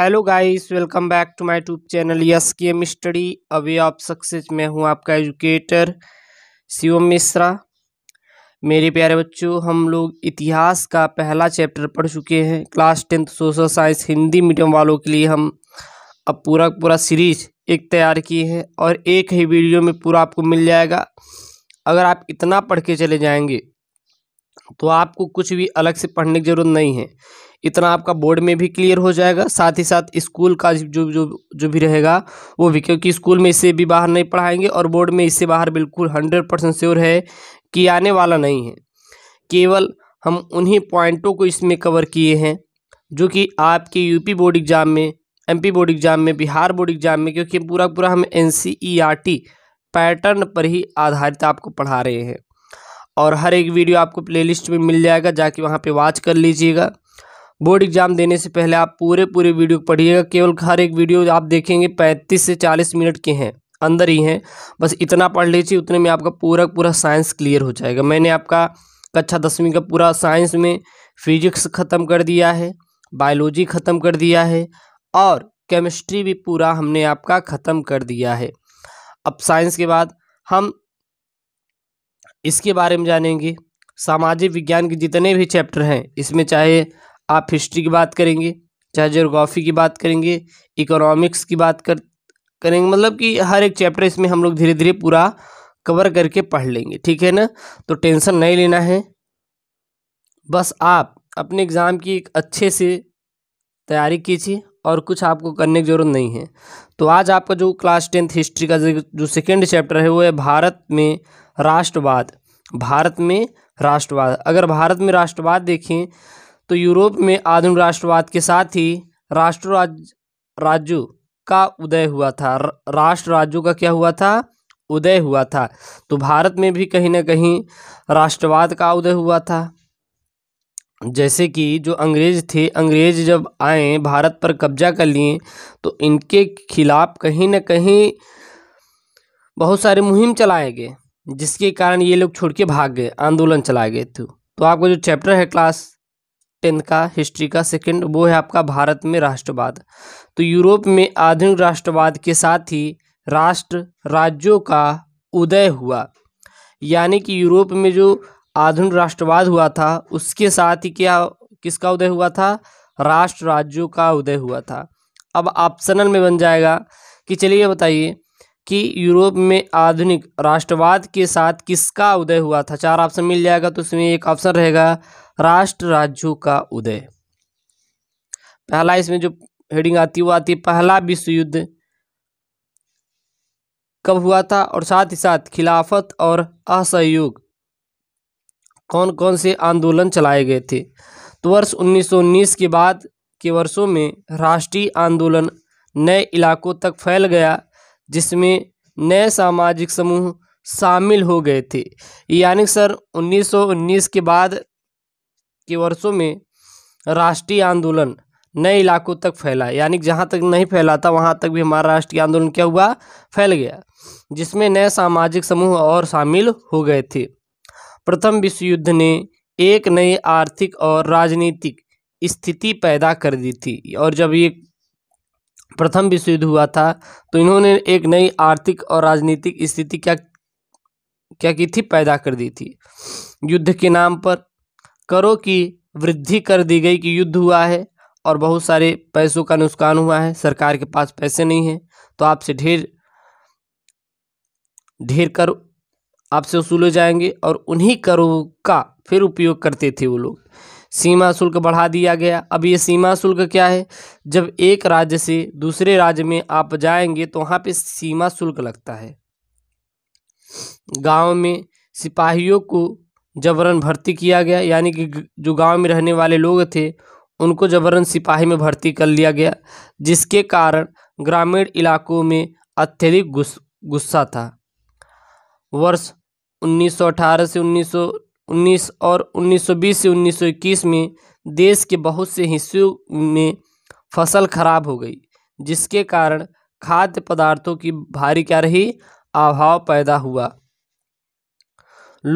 hello guys welcome back to my YouTube channel yes K M study अभी आप success मैं हूँ आपका एजुकेटर शिवम मिश्रा मेरे प्यारे बच्चों हम लोग इतिहास का पहला चैप्टर पढ़ चुके हैं class tenth social science Hindi medium वालों के लिए हम अब पूरा पूरा सीरीज एक तैयार की है और एक ही वीडियो में पूरा आपको मिल जाएगा अगर आप इतना पढ़ के चले जाएंगे तो आपको कुछ भी अलग से पढ़ने की ज़रूरत नहीं है इतना आपका बोर्ड में भी क्लियर हो जाएगा साथ ही साथ स्कूल का जो जो जो भी रहेगा वो भी क्योंकि स्कूल में इससे भी बाहर नहीं पढ़ाएंगे और बोर्ड में इससे बाहर बिल्कुल हंड्रेड परसेंट श्योर है कि आने वाला नहीं है केवल हम उन्हीं पॉइंटों को इसमें कवर किए हैं जो कि आपके यूपी बोर्ड एग्ज़ाम में एम बोर्ड एग्ज़ाम में बिहार बोर्ड एग्ज़ाम में क्योंकि पूरा पूरा हम एन पैटर्न पर ही आधारित आपको पढ़ा रहे हैं और हर एक वीडियो आपको प्लेलिस्ट में मिल जाएगा जाके वहाँ पे वॉच कर लीजिएगा बोर्ड एग्जाम देने से पहले आप पूरे पूरे वीडियो पढ़िएगा केवल हर एक वीडियो आप देखेंगे पैंतीस से चालीस मिनट के हैं अंदर ही हैं बस इतना पढ़ लीजिए उतने में आपका पूरा पूरा साइंस क्लियर हो जाएगा मैंने आपका कक्षा दसवीं का पूरा साइंस में फिजिक्स ख़त्म कर दिया है बायोलॉजी ख़त्म कर दिया है और केमिस्ट्री भी पूरा हमने आपका ख़त्म कर दिया है अब साइंस के बाद हम इसके बारे में जानेंगे सामाजिक विज्ञान के जितने भी चैप्टर हैं इसमें चाहे आप हिस्ट्री की बात करेंगे चाहे जोग्राफ़ी की बात करेंगे इकोनॉमिक्स की बात कर करेंगे मतलब कि हर एक चैप्टर इसमें हम लोग धीरे धीरे पूरा कवर करके पढ़ लेंगे ठीक है ना तो टेंशन नहीं लेना है बस आप अपने एग्ज़ाम की एक अच्छे से तैयारी कीजिए और कुछ आपको करने की ज़रूरत नहीं है तो आज आपका जो क्लास टेंथ हिस्ट्री का जो सेकेंड चैप्टर है वो है भारत में राष्ट्रवाद भारत में राष्ट्रवाद अगर भारत में राष्ट्रवाद देखें तो यूरोप में आधुनिक राष्ट्रवाद के साथ ही राष्ट्र राज राज्यों का उदय हुआ था राष्ट्र राज्यों का क्या हुआ था उदय हुआ था तो भारत में भी कहीं ना कहीं राष्ट्रवाद का उदय हुआ था जैसे कि जो अंग्रेज थे अंग्रेज जब आए भारत पर कब्जा कर लिए तो इनके खिलाफ कहीं ना कहीं बहुत सारे मुहिम चलाए गए जिसके कारण ये लोग छोड़ के भाग गए आंदोलन चलाए गए थे तो आपका जो चैप्टर है क्लास टेंथ का हिस्ट्री का सेकंड वो है आपका भारत में राष्ट्रवाद तो यूरोप में आधुनिक राष्ट्रवाद के साथ ही राष्ट्र राज्यों का उदय हुआ यानी कि यूरोप में जो आधुनिक राष्ट्रवाद हुआ था उसके साथ ही क्या किसका उदय हुआ था राष्ट्र राज्यों का उदय हुआ था अब ऑप्शनल में बन जाएगा कि चलिए बताइए कि यूरोप में आधुनिक राष्ट्रवाद के साथ किसका उदय हुआ था चार ऑप्शन मिल जाएगा तो इसमें एक ऑप्शन रहेगा राष्ट्र राज्यों का उदय पहला इसमें जो हेडिंग आती वो आती पहला विश्व युद्ध कब हुआ था और साथ ही साथ खिलाफत और असहयोग कौन कौन से आंदोलन चलाए गए थे तो वर्ष 1919 के बाद के वर्षों में राष्ट्रीय आंदोलन नए इलाकों तक फैल गया जिसमें नए सामाजिक समूह शामिल हो गए थे यानी सर 1919 के बाद के वर्षों में राष्ट्रीय आंदोलन नए इलाकों तक फैला यानी जहाँ तक नहीं फैला था वहाँ तक भी हमारा राष्ट्रीय आंदोलन क्या हुआ फैल गया जिसमें नए सामाजिक समूह और शामिल हो गए थे प्रथम विश्व युद्ध ने एक नई आर्थिक और राजनीतिक स्थिति पैदा कर दी थी और जब ये प्रथम विश्व युद्ध हुआ था तो इन्होंने एक नई आर्थिक और राजनीतिक स्थिति क्या क्या की थी पैदा कर दी थी युद्ध के नाम पर करों की वृद्धि कर दी गई कि युद्ध हुआ है और बहुत सारे पैसों का नुकसान हुआ है सरकार के पास पैसे नहीं हैं तो आपसे ढेर ढेर कर आपसे वसूले जाएंगे और उन्हीं करों का फिर उपयोग करते थे वो लोग सीमा शुल्क बढ़ा दिया गया अब ये सीमा शुल्क क्या है जब एक राज्य से दूसरे राज्य में आप जाएंगे तो वहाँ पे सीमा शुल्क लगता है गांव में सिपाहियों को जबरन भर्ती किया गया यानी कि जो गांव में रहने वाले लोग थे उनको जबरन सिपाही में भर्ती कर लिया गया जिसके कारण ग्रामीण इलाकों में अत्यधिक गुस्सा था वर्ष 1918 से उन्नीस और 1920 से 1921 में देश के बहुत से हिस्सों में फसल खराब हो गई जिसके कारण खाद्य पदार्थों की भारी क्या रही अभाव पैदा हुआ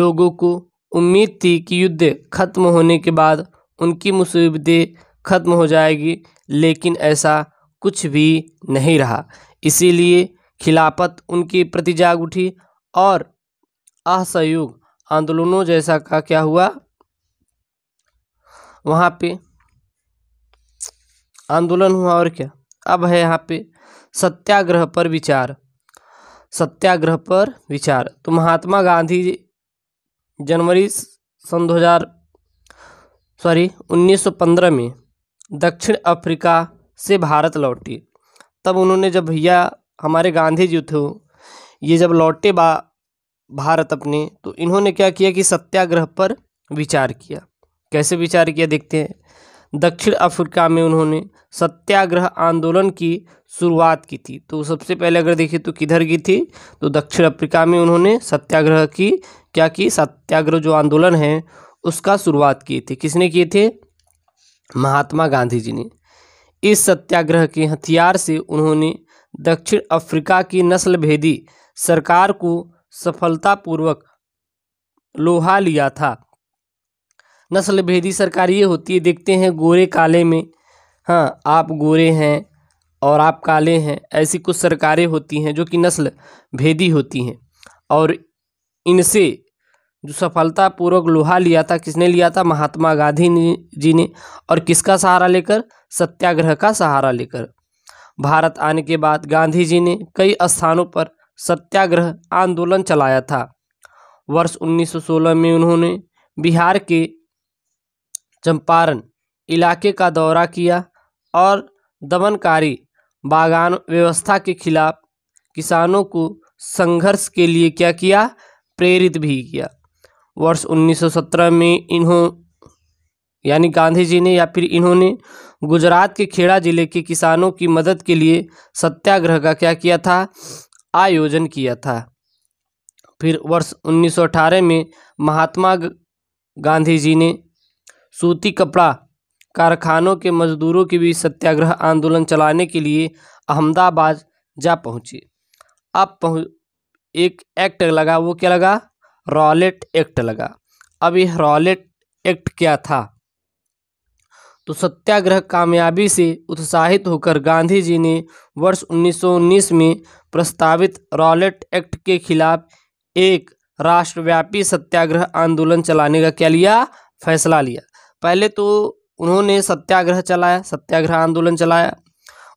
लोगों को उम्मीद थी कि युद्ध खत्म होने के बाद उनकी मुसीबतें खत्म हो जाएगी लेकिन ऐसा कुछ भी नहीं रहा इसीलिए खिलाफत उनके प्रति जाग उठी और असहयोग आंदोलनों जैसा का क्या हुआ वहाँ पे आंदोलन हुआ और क्या अब है यहाँ पे सत्याग्रह पर विचार सत्याग्रह पर विचार तो महात्मा गांधी जनवरी सन 2000 सॉरी 1915 में दक्षिण अफ्रीका से भारत लौटे तब उन्होंने जब भैया हमारे गांधी जी थे ये जब लौटे बा भारत अपने तो इन्होंने क्या किया कि सत्याग्रह पर विचार किया कैसे विचार किया देखते हैं दक्षिण अफ्रीका में उन्होंने सत्याग्रह आंदोलन की शुरुआत की थी तो सबसे पहले अगर देखिए तो किधर की थी तो दक्षिण अफ्रीका में उन्होंने सत्याग्रह की क्या की सत्याग्रह जो आंदोलन है उसका शुरुआत किए थी किसने किए थे महात्मा गांधी जी ने इस सत्याग्रह के हथियार से उन्होंने दक्षिण अफ्रीका की नस्ल भेदी सरकार को सफलतापूर्वक लोहा लिया था नस्ल भेदी सरकार ये होती है देखते हैं गोरे काले में हाँ आप गोरे हैं और आप काले हैं ऐसी कुछ सरकारें होती हैं जो कि नस्ल भेदी होती हैं और इनसे जो सफलतापूर्वक लोहा लिया था किसने लिया था महात्मा गांधी जी ने और किसका सहारा लेकर सत्याग्रह का सहारा लेकर भारत आने के बाद गांधी जी ने कई स्थानों पर सत्याग्रह आंदोलन चलाया था वर्ष 1916 में उन्होंने बिहार के चंपारण इलाके का दौरा किया और दमनकारी बागान व्यवस्था के खिलाफ किसानों को संघर्ष के लिए क्या किया प्रेरित भी किया वर्ष 1917 में इन्हों यानी गांधी जी ने या फिर इन्होंने गुजरात के खेड़ा जिले के किसानों की मदद के लिए सत्याग्रह का क्या किया था आयोजन किया था फिर वर्ष 1918 में महात्मा गांधी जी ने सूती कपड़ा कारखानों के मजदूरों के बीच सत्याग्रह आंदोलन चलाने के लिए अहमदाबाद जा पहुँचे अब पहुँच एक एक्ट लगा वो क्या लगा रॉलेट एक्ट लगा अब यह रॉलेट एक्ट क्या था तो सत्याग्रह कामयाबी से उत्साहित होकर गांधी जी ने वर्ष 1919 में प्रस्तावित रॉलेट एक्ट के खिलाफ एक राष्ट्रव्यापी सत्याग्रह आंदोलन चलाने का क्या लिया फैसला लिया पहले तो उन्होंने सत्याग्रह चलाया सत्याग्रह आंदोलन चलाया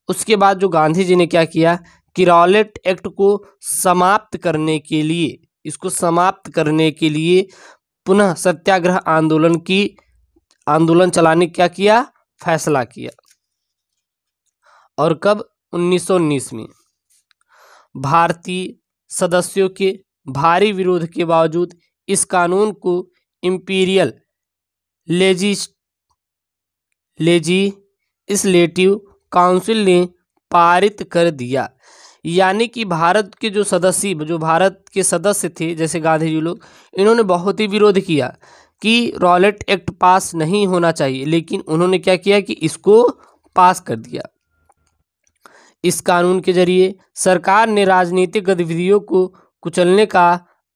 उसके बाद जो गांधी जी ने क्या किया कि रॉलेट एक्ट को समाप्त करने के लिए इसको समाप्त करने के लिए पुनः सत्याग्रह आंदोलन की आंदोलन चलाने क्या किया फैसला किया और कब 1919 में भारतीय सदस्यों के भारी विरोध के बावजूद इस कानून को इम्पीरियल लेजी लेजिस्लेटिव काउंसिल ने पारित कर दिया यानी कि भारत के जो सदस्य जो भारत के सदस्य थे जैसे गांधी जी लोग इन्होंने बहुत ही विरोध किया कि रॉलेट एक्ट पास नहीं होना चाहिए लेकिन उन्होंने क्या किया कि इसको पास कर दिया इस कानून के जरिए सरकार ने राजनीतिक गतिविधियों को कुचलने का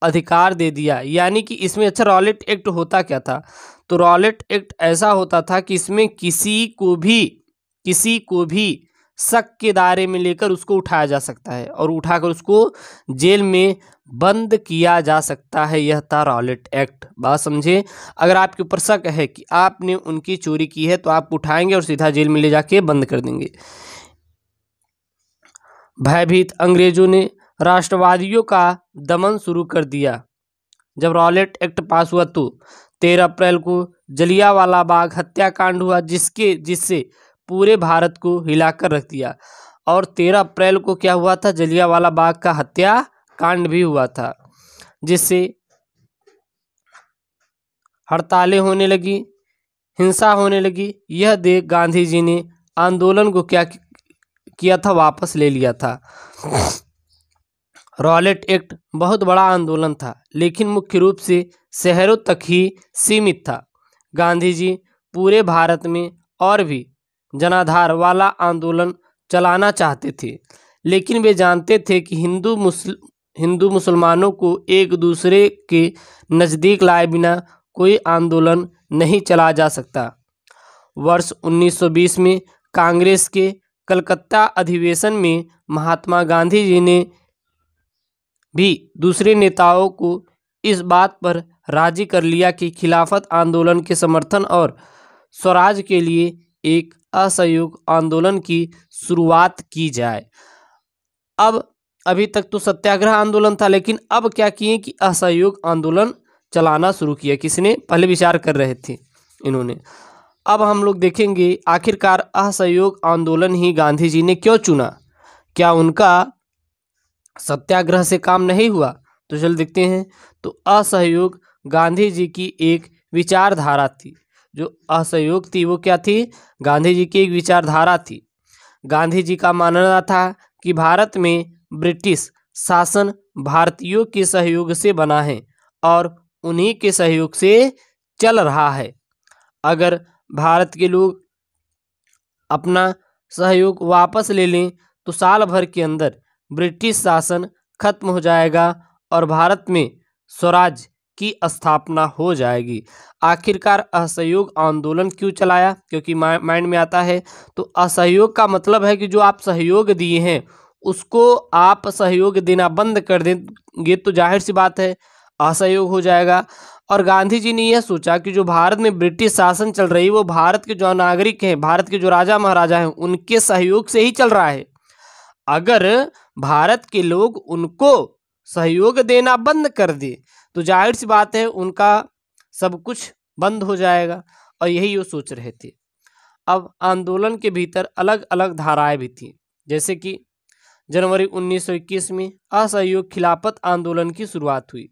अधिकार दे दिया यानी कि इसमें अच्छा रॉलेट एक्ट होता क्या था तो रॉलेट एक्ट ऐसा होता था कि इसमें किसी को भी किसी को भी शक के दायरे में लेकर उसको उठाया जा सकता है और उठाकर उसको जेल में बंद किया जा सकता है यह था रॉलेट एक्ट बात समझे अगर आपके ऊपर शक है कि आपने उनकी चोरी की है तो आप उठाएंगे और सीधा जेल में ले जाके बंद कर देंगे भयभीत अंग्रेजों ने राष्ट्रवादियों का दमन शुरू कर दिया जब रॉलेट एक्ट पास हुआ तो तेरह अप्रैल को जलियावाला बाग हत्याकांड हुआ जिसके जिससे पूरे भारत को हिलाकर रख दिया और तेरह अप्रैल को क्या हुआ था जलियावाला बाग का हत्या कांड भी हुआ था जिससे हड़तालें होने लगी हिंसा होने लगी यह देख गांधी जी ने आंदोलन को क्या किया था वापस ले लिया था रॉलेट एक्ट बहुत बड़ा आंदोलन था लेकिन मुख्य रूप से शहरों तक ही सीमित था गांधी जी पूरे भारत में और भी जनाधार वाला आंदोलन चलाना चाहते थे लेकिन वे जानते थे कि हिंदू मुस्ल हिंदू मुसलमानों को एक दूसरे के नज़दीक लाए बिना कोई आंदोलन नहीं चला जा सकता वर्ष 1920 में कांग्रेस के कलकत्ता अधिवेशन में महात्मा गांधी जी ने भी दूसरे नेताओं को इस बात पर राजी कर लिया कि खिलाफत आंदोलन के समर्थन और स्वराज के लिए एक असहयोग आंदोलन की शुरुआत की जाए अब अभी तक तो सत्याग्रह आंदोलन था लेकिन अब क्या किए कि असहयोग आंदोलन चलाना शुरू किया किसने पहले विचार कर रहे थे इन्होंने अब हम लोग देखेंगे आखिरकार असहयोग आंदोलन ही गांधी जी ने क्यों चुना क्या उनका सत्याग्रह से काम नहीं हुआ तो चल देखते हैं तो असहयोग गांधी जी की एक विचारधारा थी जो असहयोग थी वो क्या थी गांधी जी की एक विचारधारा थी गांधी जी का मानना था कि भारत में ब्रिटिश शासन भारतीयों के सहयोग से बना है और उन्हीं के सहयोग से चल रहा है अगर भारत के लोग अपना सहयोग वापस ले लें तो साल भर के अंदर ब्रिटिश शासन खत्म हो जाएगा और भारत में स्वराज की स्थापना हो जाएगी आखिरकार असहयोग आंदोलन क्यों चलाया क्योंकि माइंड में आता है तो असहयोग का मतलब है कि जो आप सहयोग दिए हैं उसको आप सहयोग देना बंद कर देंगे तो जाहिर सी बात है असहयोग हो जाएगा और गांधी जी ने यह सोचा कि जो भारत में ब्रिटिश शासन चल रही वो भारत के जो नागरिक हैं भारत के जो राजा महाराजा हैं उनके सहयोग से ही चल रहा है अगर भारत के लोग उनको सहयोग देना बंद कर दें तो जाहिर सी बात है उनका सब कुछ बंद हो जाएगा और यही वो सोच रहे थे अब आंदोलन के भीतर अलग अलग धाराएं भी थीं जैसे कि जनवरी 1921 में असहयोग खिलाफत आंदोलन की शुरुआत हुई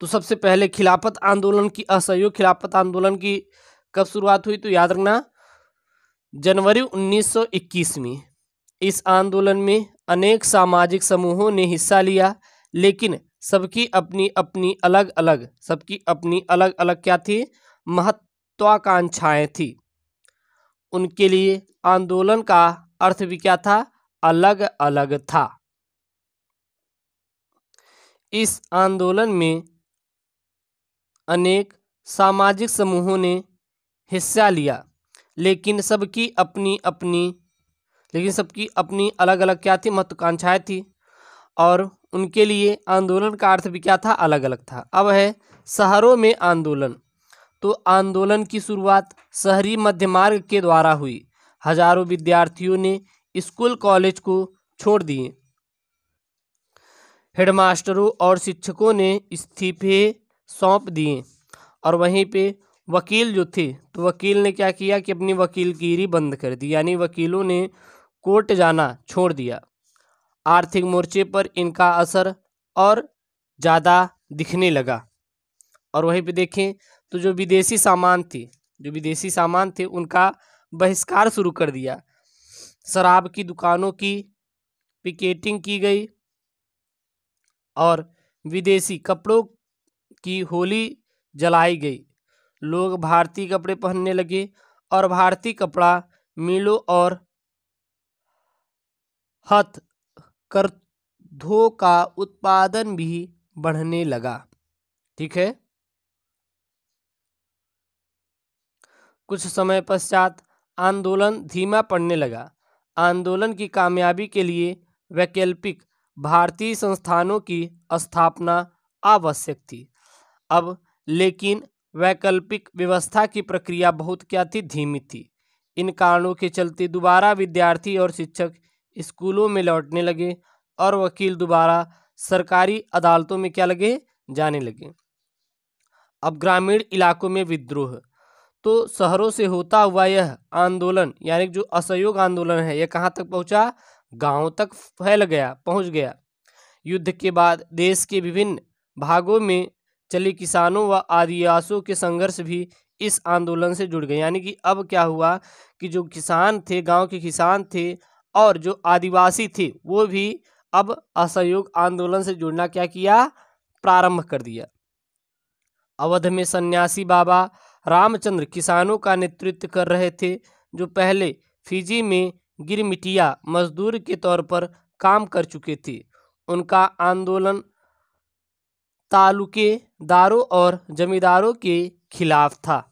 तो सबसे पहले खिलाफत आंदोलन की असहयोग खिलाफत आंदोलन की कब शुरुआत हुई तो याद रखना जनवरी 1921 में इस आंदोलन में अनेक सामाजिक समूहों ने हिस्सा लिया लेकिन सबकी अपनी अपनी अलग अलग सबकी अपनी अलग अलग क्या थी महत्वाकांक्षाएं थी उनके लिए आंदोलन का अर्थ भी क्या था अलग अलग था इस आंदोलन में अनेक सामाजिक समूहों ने हिस्सा लिया लेकिन सबकी अपनी अपनी लेकिन सबकी अपनी अलग अलग क्या थी महत्वाकांक्षाएँ थी और उनके लिए आंदोलन का अर्थ भी क्या था अलग अलग था अब है शहरों में आंदोलन तो आंदोलन की शुरुआत शहरी मध्य मार्ग के द्वारा हुई हजारों विद्यार्थियों ने स्कूल कॉलेज को छोड़ दिए हेडमास्टरों और शिक्षकों ने इस्तीफे सौंप दिए और वहीं पे वकील जो थे तो वकील ने क्या किया कि अपनी वकीलगिरी बंद कर दी यानी वकीलों ने कोर्ट जाना छोड़ दिया आर्थिक मोर्चे पर इनका असर और ज़्यादा दिखने लगा और वहीं पे देखें तो जो विदेशी सामान थे जो विदेशी सामान थे उनका बहिष्कार शुरू कर दिया शराब की दुकानों की पिकेटिंग की गई और विदेशी कपड़ों की होली जलाई गई लोग भारतीय कपड़े पहनने लगे और भारतीय कपड़ा मिलों और हथ धो का उत्पादन भी बढ़ने लगा ठीक है कुछ समय पश्चात आंदोलन धीमा पड़ने लगा आंदोलन की कामयाबी के लिए वैकल्पिक भारतीय संस्थानों की स्थापना आवश्यक थी अब लेकिन वैकल्पिक व्यवस्था की प्रक्रिया बहुत क्या थी धीमी थी इन कारणों के चलते दोबारा विद्यार्थी और शिक्षक स्कूलों में लौटने लगे और वकील दोबारा सरकारी अदालतों में क्या लगे जाने लगे अब ग्रामीण इलाकों में विद्रोह तो शहरों से होता हुआ यह आंदोलन यानी जो असहयोग आंदोलन है यह कहाँ तक पहुँचा गाँव तक फैल गया पहुँच गया युद्ध के बाद देश के विभिन्न भागों में चले किसानों व आदिवासियों के संघर्ष भी इस आंदोलन से जुड़ गए यानी कि अब क्या हुआ कि जो किसान थे गांव के किसान थे और जो आदिवासी थे वो भी अब असहयोग आंदोलन से जुड़ना क्या किया प्रारंभ कर दिया अवध में सन्यासी बाबा रामचंद्र किसानों का नेतृत्व कर रहे थे जो पहले फिजी में गिरमिटिया मजदूर के तौर पर काम कर चुके थे उनका आंदोलन तालुकेदारों और जमींदारों के खिलाफ था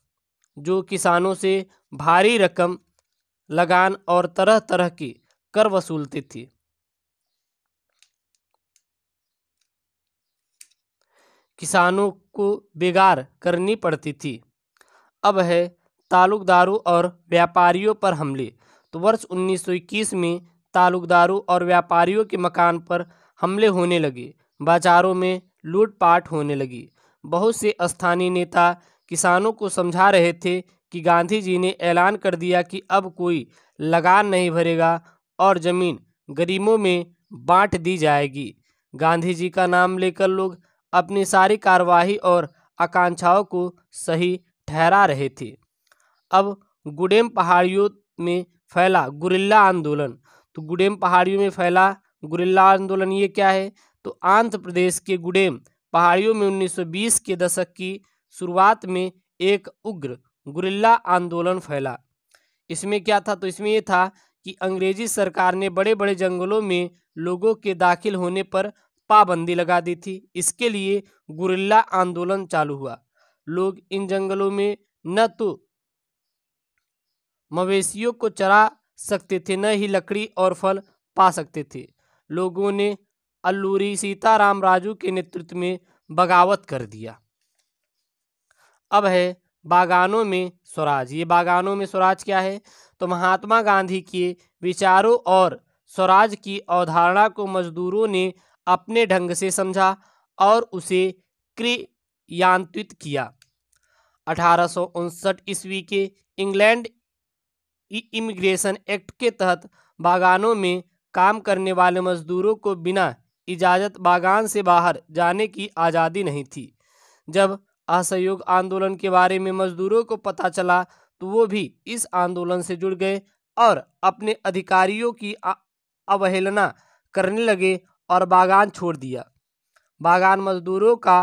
जो किसानों से भारी रकम लगान और तरह तरह की कर वसूलती थी किसानों को बेगार करनी पड़ती थी अब है तालुकदारों और व्यापारियों पर हमले तो वर्ष 1921 में तालुकदारों और व्यापारियों के मकान पर हमले होने लगे बाजारों में लूटपाट होने लगी बहुत से स्थानीय नेता किसानों को समझा रहे थे कि गांधी जी ने ऐलान कर दिया कि अब कोई लगान नहीं भरेगा और ज़मीन गरीबों में बांट दी जाएगी गांधी जी का नाम लेकर लोग अपनी सारी कार्यवाही और आकांक्षाओं को सही ठहरा रहे थे अब गुडेम पहाड़ियों में फैला गुरिल्ला आंदोलन तो गुडेम पहाड़ियों में फैला गुरिल्ला आंदोलन ये क्या है तो आंध्र प्रदेश के गुडेम पहाड़ियों में 1920 के दशक की शुरुआत में एक उग्र गुरिल्ला आंदोलन फैला इसमें क्या था तो इसमें यह था कि अंग्रेजी सरकार ने बड़े बड़े जंगलों में लोगों के दाखिल होने पर पाबंदी लगा दी थी इसके लिए गुरिल्ला आंदोलन चालू हुआ लोग इन जंगलों में न तो मवेशियों को चरा सकते थे न ही लकड़ी और फल पा सकते थे लोगों ने अल्लूरी सीताराम राजू के नेतृत्व में बगावत कर दिया अब है बागानों में स्वराज ये बागानों में स्वराज क्या है तो महात्मा गांधी के विचारों और स्वराज की अवधारणा को मजदूरों ने अपने ढंग से समझा और उसे क्रियान्वित किया अठारह ईस्वी के इंग्लैंड इमिग्रेशन एक्ट के तहत बागानों में काम करने वाले मजदूरों को बिना इजाज़त बागान से बाहर जाने की आज़ादी नहीं थी जब असहयोग आंदोलन के बारे में मजदूरों को पता चला तो वो भी इस आंदोलन से जुड़ गए और अपने अधिकारियों की अवहेलना करने लगे और बागान छोड़ दिया बागान मजदूरों का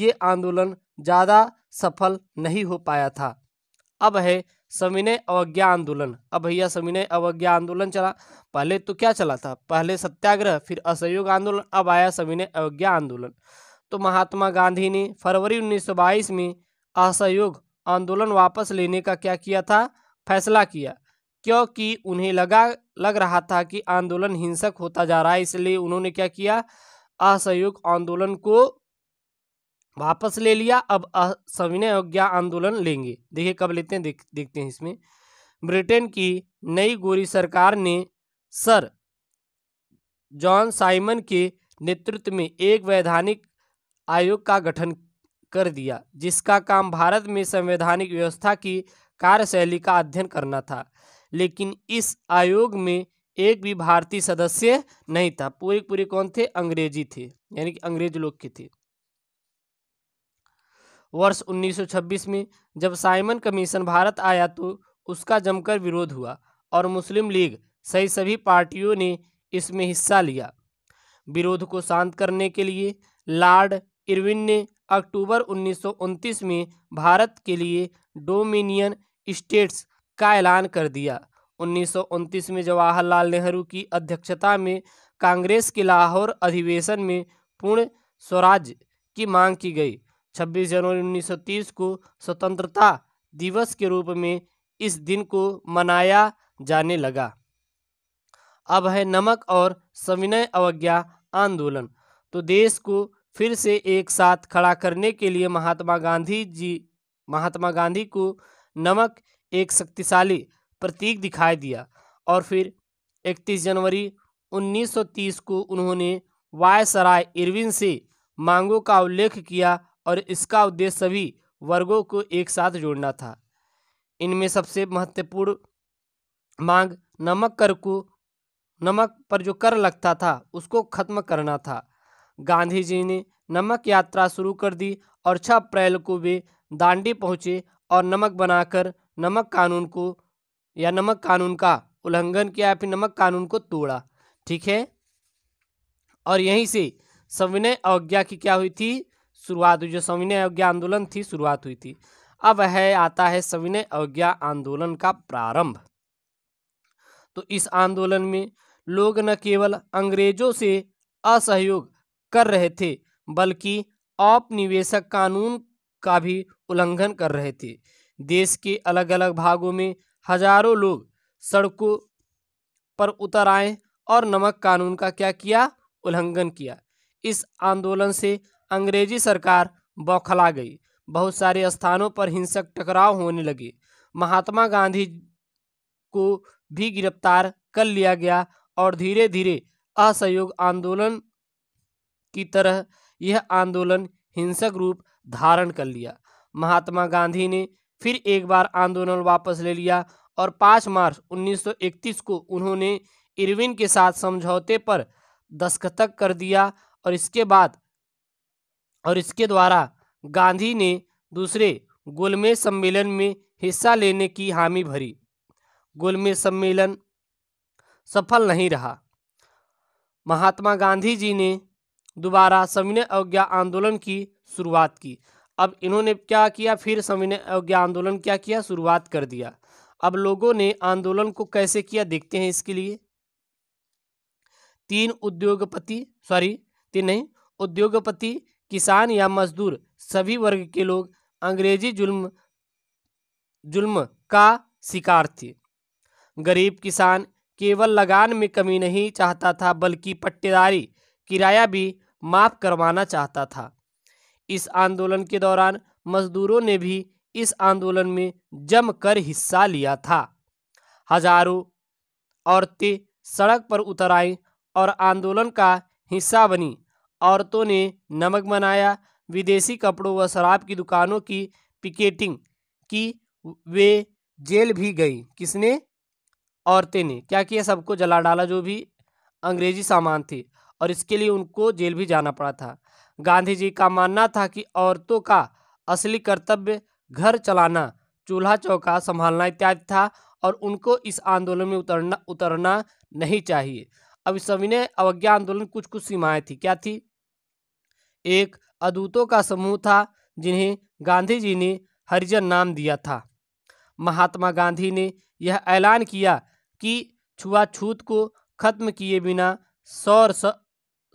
ये आंदोलन ज़्यादा सफल नहीं हो पाया था अब है सविनय अवज्ञा आंदोलन अब भैया सविनय अवज्ञा आंदोलन चला पहले तो क्या चला था पहले सत्याग्रह फिर असहयोग आंदोलन अब आया सविनय अवज्ञा आंदोलन तो महात्मा गांधी ने फरवरी 1922 में असहयोग आंदोलन वापस लेने का क्या किया था फैसला किया क्योंकि उन्हें लगा लग रहा था कि आंदोलन हिंसक होता जा रहा है इसलिए उन्होंने क्या किया असहयोग आंदोलन को वापस ले लिया अब संविनय अवज्ञा आंदोलन लेंगे देखिए कब लेते हैं देख देखते हैं इसमें ब्रिटेन की नई गोरी सरकार ने सर जॉन साइमन के नेतृत्व में एक वैधानिक आयोग का गठन कर दिया जिसका काम भारत में संवैधानिक व्यवस्था की कार्यशैली का अध्ययन करना था लेकिन इस आयोग में एक भी भारतीय सदस्य नहीं था पूरे पूरे कौन थे अंग्रेजी थे यानी कि अंग्रेज लोग के थे वर्ष 1926 में जब साइमन कमीशन भारत आया तो उसका जमकर विरोध हुआ और मुस्लिम लीग सही सभी पार्टियों ने इसमें हिस्सा लिया विरोध को शांत करने के लिए लॉर्ड इरविन ने अक्टूबर उन्नीस में भारत के लिए डोमिनियन स्टेट्स का ऐलान कर दिया उन्नीस में जवाहरलाल नेहरू की अध्यक्षता में कांग्रेस के लाहौर अधिवेशन में पूर्ण स्वराज की मांग की गई 26 जनवरी 1930 को स्वतंत्रता दिवस के रूप में इस दिन को मनाया जाने लगा अब है नमक और सविनय अवज्ञा आंदोलन तो देश को फिर से एक साथ खड़ा करने के लिए महात्मा गांधी जी महात्मा गांधी को नमक एक शक्तिशाली प्रतीक दिखाई दिया और फिर 31 जनवरी 1930 को उन्होंने वायसराय इरविन से मांगों का उल्लेख किया और इसका उद्देश्य सभी वर्गों को एक साथ जोड़ना था इनमें सबसे महत्वपूर्ण मांग नमक कर को नमक पर जो कर लगता था उसको खत्म करना था गांधी जी ने नमक यात्रा शुरू कर दी और 6 अप्रैल को वे दांडी पहुंचे और नमक बनाकर नमक कानून को या नमक कानून का उल्लंघन किया या फिर नमक कानून को तोड़ा ठीक है और यहीं से सविनय अवज्ञा की क्या हुई थी शुरुआत हुई जो सविनय अवज्ञा आंदोलन थी शुरुआत हुई थी अब है आता है सविनय अवज्ञा आंदोलन का प्रारंभ तो इस आंदोलन में लोग न केवल अंग्रेजों से असहयोग कर रहे थे बल्कि औपनिवेशक कानून का भी उल्लंघन कर रहे थे देश के अलग अलग भागों में हजारों लोग सड़कों पर उतर आए और नमक कानून का क्या किया उल्लंघन किया इस आंदोलन से अंग्रेजी सरकार बौखला गई बहुत सारे स्थानों पर हिंसक टकराव होने लगे महात्मा गांधी को भी गिरफ्तार कर लिया गया और धीरे धीरे असहयोग आंदोलन की तरह यह आंदोलन हिंसक रूप धारण कर लिया महात्मा गांधी ने फिर एक बार आंदोलन वापस ले लिया और 5 मार्च 1931 को उन्होंने इरविन के साथ समझौते पर दस्तखत कर दिया और इसके बाद और इसके द्वारा गांधी ने दूसरे गोलमेज सम्मेलन में हिस्सा लेने की हामी भरी गोलमेज सम्मेलन सफल नहीं रहा महात्मा गांधी जी ने दोबारा सविनय अवज्ञा आंदोलन की शुरुआत की अब इन्होंने क्या किया फिर सविनय अवज्ञा आंदोलन क्या किया शुरुआत कर दिया अब लोगों ने आंदोलन को कैसे किया देखते हैं इसके लिए तीन उद्योगपति सॉरी तीन नहीं उद्योगपति किसान या मजदूर सभी वर्ग के लोग अंग्रेजी जुल्म जुल्म का शिकार थे गरीब किसान केवल लगान में कमी नहीं चाहता था बल्कि पट्टेदारी किराया भी माफ़ करवाना चाहता था इस आंदोलन के दौरान मजदूरों ने भी इस आंदोलन में जमकर हिस्सा लिया था हजारों औरतें सड़क पर उतर आईं और आंदोलन का हिस्सा बनी औरतों ने नमक बनाया विदेशी कपड़ों व शराब की दुकानों की पिकेटिंग की वे जेल भी गई किसने औरतें ने क्या किया सबको जला डाला जो भी अंग्रेजी सामान थे और इसके लिए उनको जेल भी जाना पड़ा था गांधी जी का मानना था कि औरतों का असली कर्तव्य घर चलाना चूल्हा चौका संभालना इत्यादि था और उनको इस आंदोलन में उतरना उतरना नहीं चाहिए अब इस सविनय अवज्ञा आंदोलन कुछ कुछ सीमाएं थी क्या थी एक अदूतों का समूह था जिन्हें गांधी जी ने हरिजन नाम दिया था महात्मा गांधी ने यह ऐलान किया कि छुआछूत को खत्म किए बिना सौर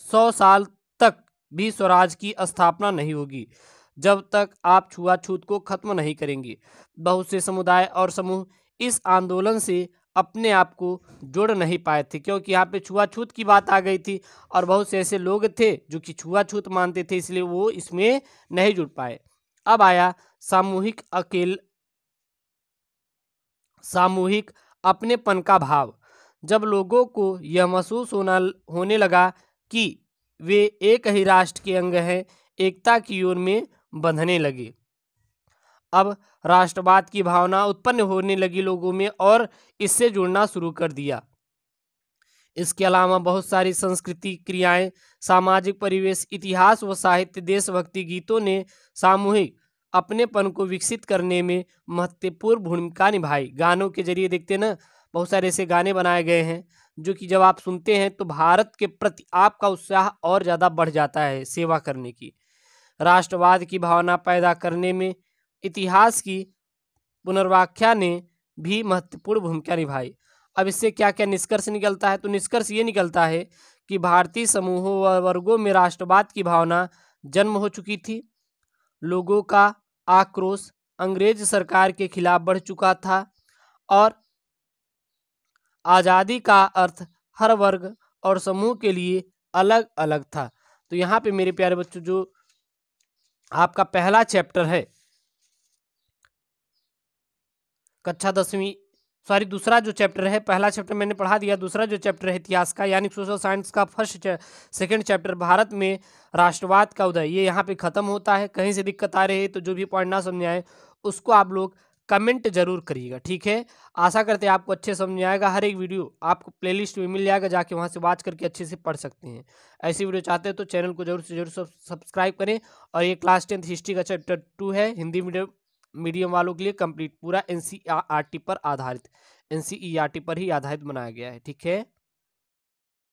सौ साल तक भी स्वराज की स्थापना नहीं होगी जब तक आप छुआछूत को खत्म नहीं करेंगे बहुत से समुदाय और समूह इस आंदोलन से अपने आप को जोड़ नहीं पाए थे क्योंकि यहाँ पे छुआछूत की बात आ गई थी और बहुत से ऐसे लोग थे जो कि छुआछूत मानते थे इसलिए वो इसमें नहीं जुड़ पाए अब आया सामूहिक अकेल सामूहिक अपनेपन का भाव जब लोगों को यह महसूस होना होने लगा कि वे एक ही राष्ट्र के अंग हैं एकता की ओर में बंधने लगे अब राष्ट्रवाद की भावना उत्पन्न होने लगी लोगों में और इससे जुड़ना शुरू कर दिया इसके अलावा बहुत सारी संस्कृति क्रियाएं सामाजिक परिवेश इतिहास व साहित्य देशभक्ति गीतों ने सामूहिक अपनेपन को विकसित करने में महत्वपूर्ण भूमिका निभाई गानों के जरिए देखते ना बहुत सारे ऐसे गाने बनाए गए हैं जो कि जब आप सुनते हैं तो भारत के प्रति आपका उत्साह और ज़्यादा बढ़ जाता है सेवा करने की राष्ट्रवाद की भावना पैदा करने में इतिहास की पुनर्व्याख्या ने भी महत्वपूर्ण भूमिका निभाई अब इससे क्या क्या निष्कर्ष निकलता है तो निष्कर्ष ये निकलता है कि भारतीय समूहों व वर्गों में राष्ट्रवाद की भावना जन्म हो चुकी थी लोगों का आक्रोश अंग्रेज सरकार के खिलाफ बढ़ चुका था और आज़ादी का अर्थ हर वर्ग और समूह के लिए अलग अलग था तो यहाँ पे मेरे प्यारे बच्चों जो आपका पहला चैप्टर है कक्षा दसवीं सॉरी दूसरा जो चैप्टर है पहला चैप्टर मैंने पढ़ा दिया दूसरा जो चैप्टर है इतिहास का यानी सोशल साइंस का फर्स्ट सेकंड चैप्टर भारत में राष्ट्रवाद का उदय ये यहाँ पे ख़त्म होता है कहीं से दिक्कत आ रही है तो जो भी पॉइंट ना समझ आए उसको आप लोग कमेंट जरूर करिएगा ठीक है आशा करते हैं आपको अच्छे समझ आएगा हर एक वीडियो आपको प्लेलिस्ट में मिल जाएगा जाके वहाँ से वाच करके अच्छे से पढ़ सकते हैं ऐसी वीडियो चाहते हैं तो चैनल को जरूर से जरूर सब्सक्राइब करें और ये क्लास टेंथ हिस्ट्री का चैप्टर टू है हिंदी मीडियम मीडियम वालों के लिए कंप्लीट पूरा एन e पर आधारित एन e e पर ही आधारित बनाया गया है ठीक है